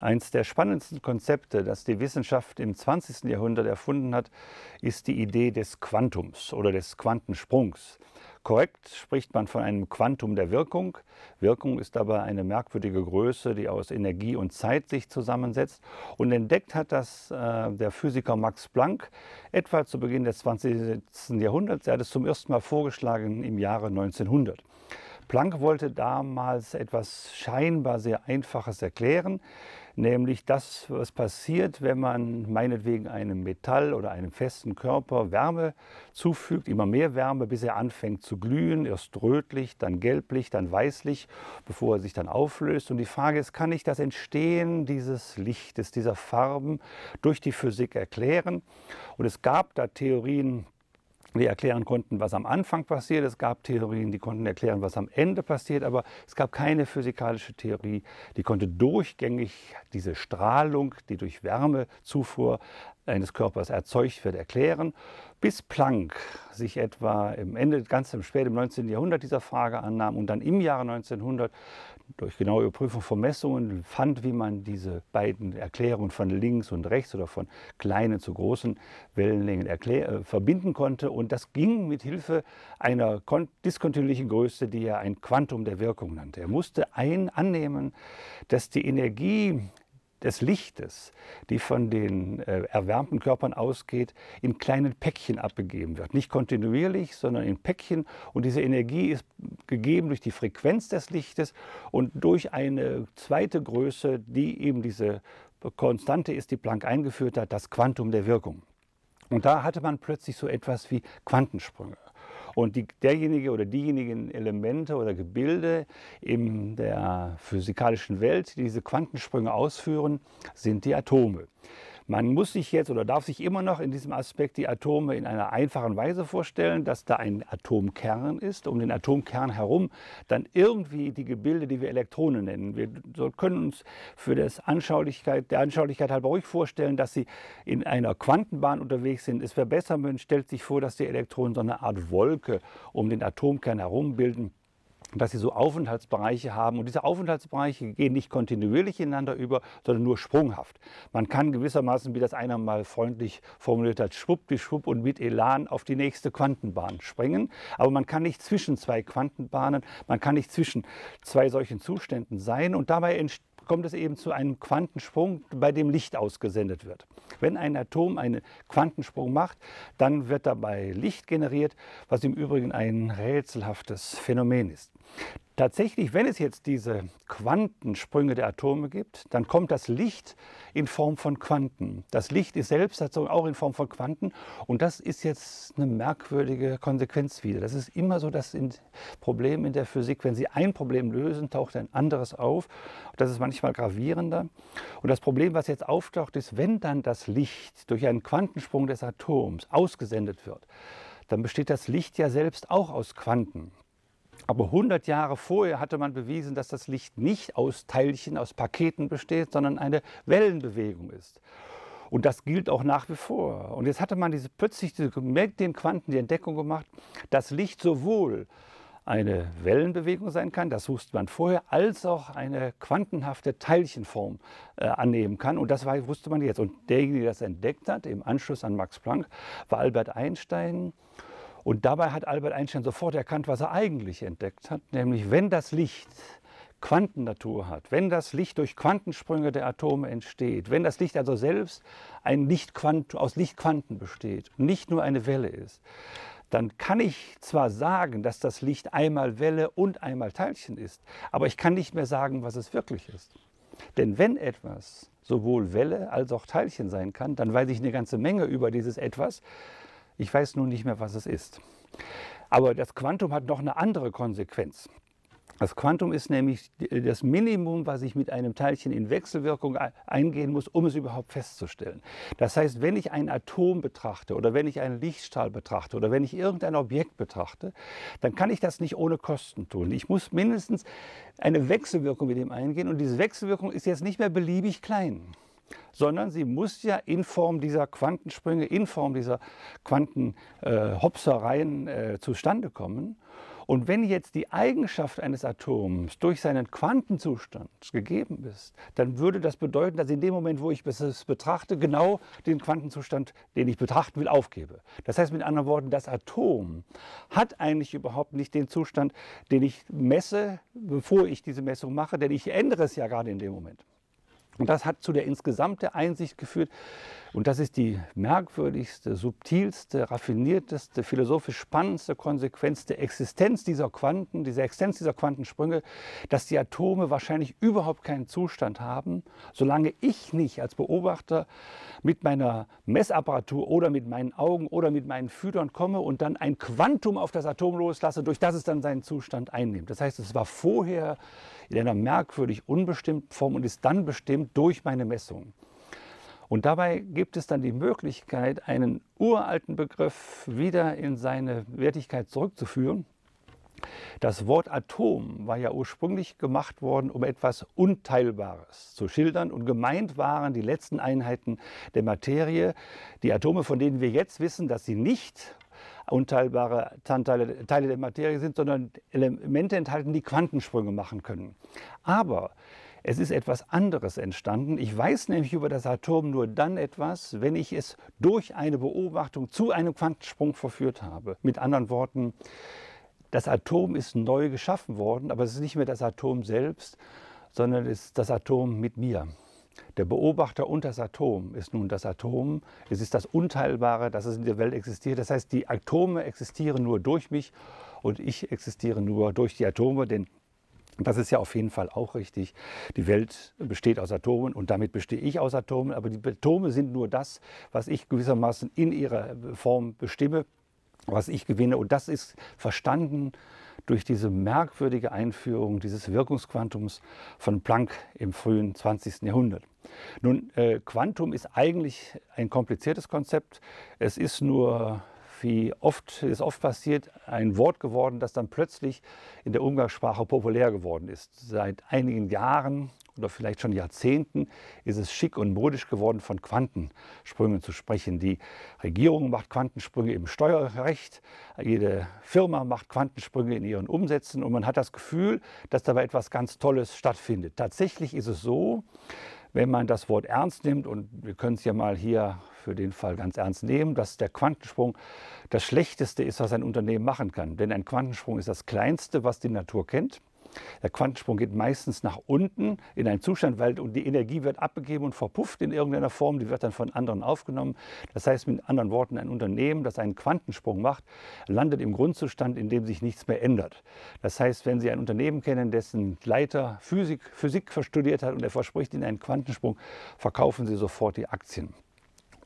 Eins der spannendsten Konzepte, das die Wissenschaft im 20. Jahrhundert erfunden hat, ist die Idee des Quantums oder des Quantensprungs. Korrekt spricht man von einem Quantum der Wirkung. Wirkung ist aber eine merkwürdige Größe, die aus Energie und Zeit sich zusammensetzt. Und entdeckt hat das äh, der Physiker Max Planck etwa zu Beginn des 20. Jahrhunderts. Er hat es zum ersten Mal vorgeschlagen im Jahre 1900. Planck wollte damals etwas scheinbar sehr Einfaches erklären nämlich das, was passiert, wenn man meinetwegen einem Metall oder einem festen Körper Wärme zufügt, immer mehr Wärme, bis er anfängt zu glühen, erst rötlich, dann gelblich, dann weißlich, bevor er sich dann auflöst. Und die Frage ist, kann ich das Entstehen dieses Lichtes, dieser Farben durch die Physik erklären? Und es gab da Theorien, die erklären konnten, was am Anfang passiert. Es gab Theorien, die konnten erklären, was am Ende passiert, aber es gab keine physikalische Theorie, die konnte durchgängig diese Strahlung, die durch Wärmezufuhr eines Körpers erzeugt wird, erklären, bis Planck sich etwa im Ende, ganz im spät im 19. Jahrhundert dieser Frage annahm und dann im Jahre 1900 durch genaue Überprüfung von Messungen fand, wie man diese beiden Erklärungen von links und rechts oder von kleinen zu großen Wellenlängen äh, verbinden konnte. Und das ging mit Hilfe einer diskontinuierlichen Größe, die er ein Quantum der Wirkung nannte. Er musste ein annehmen, dass die Energie des Lichtes, die von den äh, erwärmten Körpern ausgeht, in kleinen Päckchen abgegeben wird. Nicht kontinuierlich, sondern in Päckchen. Und diese Energie ist gegeben durch die Frequenz des Lichtes und durch eine zweite Größe, die eben diese Konstante ist, die Planck eingeführt hat, das Quantum der Wirkung. Und da hatte man plötzlich so etwas wie Quantensprünge. Und die, derjenige oder diejenigen Elemente oder Gebilde in der physikalischen Welt, die diese Quantensprünge ausführen, sind die Atome. Man muss sich jetzt oder darf sich immer noch in diesem Aspekt die Atome in einer einfachen Weise vorstellen, dass da ein Atomkern ist, um den Atomkern herum dann irgendwie die Gebilde, die wir Elektronen nennen. Wir können uns für das Anschaulichkeit, der Anschaulichkeit halber ruhig vorstellen, dass sie in einer Quantenbahn unterwegs sind. Es wäre besser, man stellt sich vor, dass die Elektronen so eine Art Wolke um den Atomkern herum bilden dass sie so Aufenthaltsbereiche haben. Und diese Aufenthaltsbereiche gehen nicht kontinuierlich ineinander über, sondern nur sprunghaft. Man kann gewissermaßen, wie das einer mal freundlich formuliert hat, schwuppdischwupp und mit Elan auf die nächste Quantenbahn springen. Aber man kann nicht zwischen zwei Quantenbahnen, man kann nicht zwischen zwei solchen Zuständen sein. Und dabei kommt es eben zu einem Quantensprung, bei dem Licht ausgesendet wird. Wenn ein Atom einen Quantensprung macht, dann wird dabei Licht generiert, was im Übrigen ein rätselhaftes Phänomen ist. Tatsächlich, wenn es jetzt diese Quantensprünge der Atome gibt, dann kommt das Licht in Form von Quanten. Das Licht ist selbst also auch in Form von Quanten. Und das ist jetzt eine merkwürdige Konsequenz wieder. Das ist immer so das Problem in der Physik. Wenn Sie ein Problem lösen, taucht ein anderes auf. Das ist manchmal gravierender. Und das Problem, was jetzt auftaucht, ist, wenn dann das Licht durch einen Quantensprung des Atoms ausgesendet wird, dann besteht das Licht ja selbst auch aus Quanten. Aber 100 Jahre vorher hatte man bewiesen, dass das Licht nicht aus Teilchen, aus Paketen besteht, sondern eine Wellenbewegung ist. Und das gilt auch nach wie vor. Und jetzt hatte man diese, plötzlich diese, mit den Quanten die Entdeckung gemacht, dass Licht sowohl eine Wellenbewegung sein kann, das wusste man vorher, als auch eine quantenhafte Teilchenform äh, annehmen kann. Und das war, wusste man jetzt. Und derjenige, der das entdeckt hat, im Anschluss an Max Planck, war Albert Einstein. Und dabei hat Albert Einstein sofort erkannt, was er eigentlich entdeckt hat, nämlich wenn das Licht Quantennatur hat, wenn das Licht durch Quantensprünge der Atome entsteht, wenn das Licht also selbst ein Lichtquant aus Lichtquanten besteht, nicht nur eine Welle ist, dann kann ich zwar sagen, dass das Licht einmal Welle und einmal Teilchen ist, aber ich kann nicht mehr sagen, was es wirklich ist. Denn wenn etwas sowohl Welle als auch Teilchen sein kann, dann weiß ich eine ganze Menge über dieses etwas, ich weiß nun nicht mehr, was es ist. Aber das Quantum hat noch eine andere Konsequenz. Das Quantum ist nämlich äh, das Minimum, was ich mit einem Teilchen in Wechselwirkung eingehen muss, um es überhaupt festzustellen. Das heißt, wenn ich ein Atom betrachte oder wenn ich einen Lichtstrahl betrachte oder wenn ich irgendein Objekt betrachte, dann kann ich das nicht ohne Kosten tun. Ich muss mindestens eine Wechselwirkung mit dem eingehen und diese Wechselwirkung ist jetzt nicht mehr beliebig klein sondern sie muss ja in Form dieser Quantensprünge, in Form dieser Quantenhopsereien äh, äh, zustande kommen. Und wenn jetzt die Eigenschaft eines Atoms durch seinen Quantenzustand gegeben ist, dann würde das bedeuten, dass in dem Moment, wo ich es betrachte, genau den Quantenzustand, den ich betrachten will, aufgebe. Das heißt mit anderen Worten, das Atom hat eigentlich überhaupt nicht den Zustand, den ich messe, bevor ich diese Messung mache, denn ich ändere es ja gerade in dem Moment. Und das hat zu der insgesamten Einsicht geführt, und das ist die merkwürdigste, subtilste, raffinierteste, philosophisch spannendste Konsequenz der Existenz dieser Quanten, dieser Existenz dieser Quantensprünge, dass die Atome wahrscheinlich überhaupt keinen Zustand haben, solange ich nicht als Beobachter mit meiner Messapparatur oder mit meinen Augen oder mit meinen Füdern komme und dann ein Quantum auf das Atom loslasse, durch das es dann seinen Zustand einnimmt. Das heißt, es war vorher in einer merkwürdig unbestimmten Form und ist dann bestimmt durch meine Messungen. Und dabei gibt es dann die Möglichkeit, einen uralten Begriff wieder in seine Wertigkeit zurückzuführen. Das Wort Atom war ja ursprünglich gemacht worden, um etwas Unteilbares zu schildern und gemeint waren die letzten Einheiten der Materie, die Atome, von denen wir jetzt wissen, dass sie nicht unteilbare Teile, Teile der Materie sind, sondern Elemente enthalten, die Quantensprünge machen können. Aber es ist etwas anderes entstanden. Ich weiß nämlich über das Atom nur dann etwas, wenn ich es durch eine Beobachtung zu einem Quantensprung verführt habe. Mit anderen Worten, das Atom ist neu geschaffen worden, aber es ist nicht mehr das Atom selbst, sondern es ist das Atom mit mir. Der Beobachter und das Atom ist nun das Atom. Es ist das Unteilbare, das es in der Welt existiert. Das heißt, die Atome existieren nur durch mich und ich existiere nur durch die Atome, denn das ist ja auf jeden Fall auch richtig. Die Welt besteht aus Atomen und damit bestehe ich aus Atomen. Aber die Atome sind nur das, was ich gewissermaßen in ihrer Form bestimme, was ich gewinne. Und das ist verstanden durch diese merkwürdige Einführung dieses Wirkungsquantums von Planck im frühen 20. Jahrhundert. Nun, äh, Quantum ist eigentlich ein kompliziertes Konzept. Es ist nur wie oft ist oft passiert, ein Wort geworden, das dann plötzlich in der Umgangssprache populär geworden ist. Seit einigen Jahren oder vielleicht schon Jahrzehnten ist es schick und modisch geworden, von Quantensprüngen zu sprechen. Die Regierung macht Quantensprünge im Steuerrecht, jede Firma macht Quantensprünge in ihren Umsätzen und man hat das Gefühl, dass dabei etwas ganz Tolles stattfindet. Tatsächlich ist es so, wenn man das Wort ernst nimmt, und wir können es ja mal hier für den Fall ganz ernst nehmen, dass der Quantensprung das Schlechteste ist, was ein Unternehmen machen kann. Denn ein Quantensprung ist das Kleinste, was die Natur kennt. Der Quantensprung geht meistens nach unten in einen Zustand, weil die Energie wird abgegeben und verpufft in irgendeiner Form, die wird dann von anderen aufgenommen. Das heißt mit anderen Worten, ein Unternehmen, das einen Quantensprung macht, landet im Grundzustand, in dem sich nichts mehr ändert. Das heißt, wenn Sie ein Unternehmen kennen, dessen Leiter Physik, Physik verstudiert hat und er verspricht Ihnen einen Quantensprung, verkaufen Sie sofort die Aktien.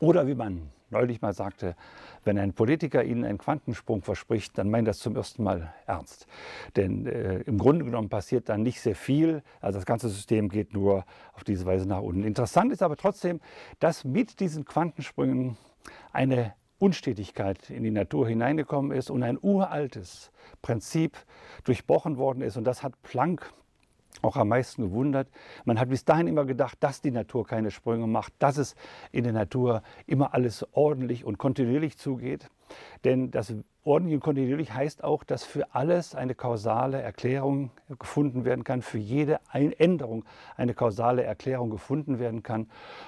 Oder wie man neulich mal sagte, wenn ein Politiker Ihnen einen Quantensprung verspricht, dann meint das zum ersten Mal ernst. Denn äh, im Grunde genommen passiert dann nicht sehr viel. Also das ganze System geht nur auf diese Weise nach unten. Interessant ist aber trotzdem, dass mit diesen Quantensprüngen eine Unstetigkeit in die Natur hineingekommen ist und ein uraltes Prinzip durchbrochen worden ist. Und das hat Planck auch am meisten gewundert. Man hat bis dahin immer gedacht, dass die Natur keine Sprünge macht, dass es in der Natur immer alles ordentlich und kontinuierlich zugeht. Denn das ordentlich und kontinuierlich heißt auch, dass für alles eine kausale Erklärung gefunden werden kann, für jede Änderung eine kausale Erklärung gefunden werden kann.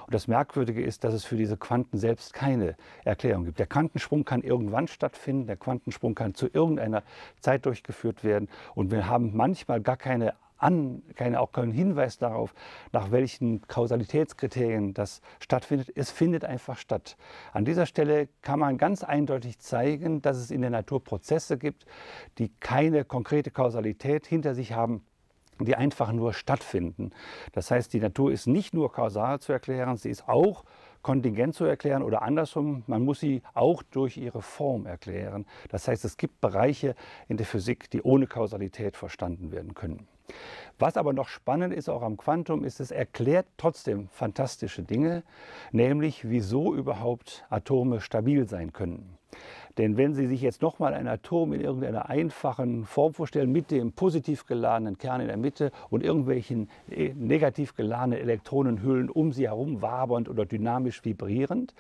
Und das Merkwürdige ist, dass es für diese Quanten selbst keine Erklärung gibt. Der Quantensprung kann irgendwann stattfinden, der Quantensprung kann zu irgendeiner Zeit durchgeführt werden und wir haben manchmal gar keine an, keine, auch keinen Hinweis darauf, nach welchen Kausalitätskriterien das stattfindet. Es findet einfach statt. An dieser Stelle kann man ganz eindeutig zeigen, dass es in der Natur Prozesse gibt, die keine konkrete Kausalität hinter sich haben die einfach nur stattfinden. Das heißt, die Natur ist nicht nur kausal zu erklären, sie ist auch äh, kontingent zu erklären oder andersrum, man muss sie auch durch ihre Form erklären. Das heißt, es gibt Bereiche in der Physik, die ohne Kausalität verstanden werden können. Was aber noch spannend ist, auch am Quantum, ist, es erklärt trotzdem fantastische Dinge, nämlich wieso überhaupt Atome stabil sein können. Denn wenn Sie sich jetzt nochmal ein Atom in irgendeiner einfachen Form vorstellen, mit dem positiv geladenen Kern in der Mitte und irgendwelchen äh, negativ geladenen Elektronenhüllen um sie herum wabernd oder dynamisch vibrierend,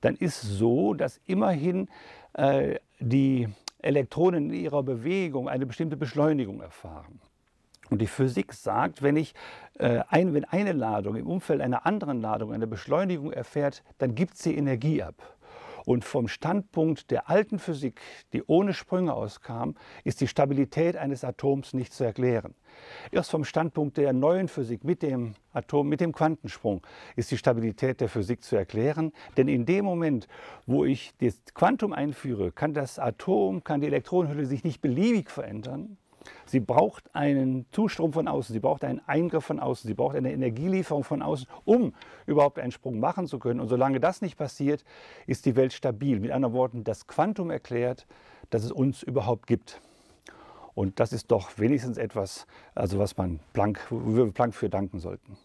dann ist so, dass immerhin äh, die Elektronen in ihrer Bewegung eine bestimmte Beschleunigung erfahren. Und die Physik sagt, wenn, ich, äh, ein, wenn eine Ladung im Umfeld einer anderen Ladung eine Beschleunigung erfährt, dann gibt sie Energie ab. Und vom Standpunkt der alten Physik, die ohne Sprünge auskam, ist die Stabilität eines Atoms nicht zu erklären. Erst vom Standpunkt der neuen Physik mit dem Atom, mit dem Quantensprung, ist die Stabilität der Physik zu erklären. Denn in dem Moment, wo ich das Quantum einführe, kann das Atom, kann die Elektronenhülle sich nicht beliebig verändern, Sie braucht einen Zustrom von außen, sie braucht einen Eingriff von außen, sie braucht eine Energielieferung von außen, um überhaupt einen Sprung machen zu können. Und solange das nicht passiert, ist die Welt stabil. Mit anderen Worten, das Quantum erklärt, dass es uns überhaupt gibt. Und das ist doch wenigstens etwas, also was man Planck, wo wir Planck für danken sollten.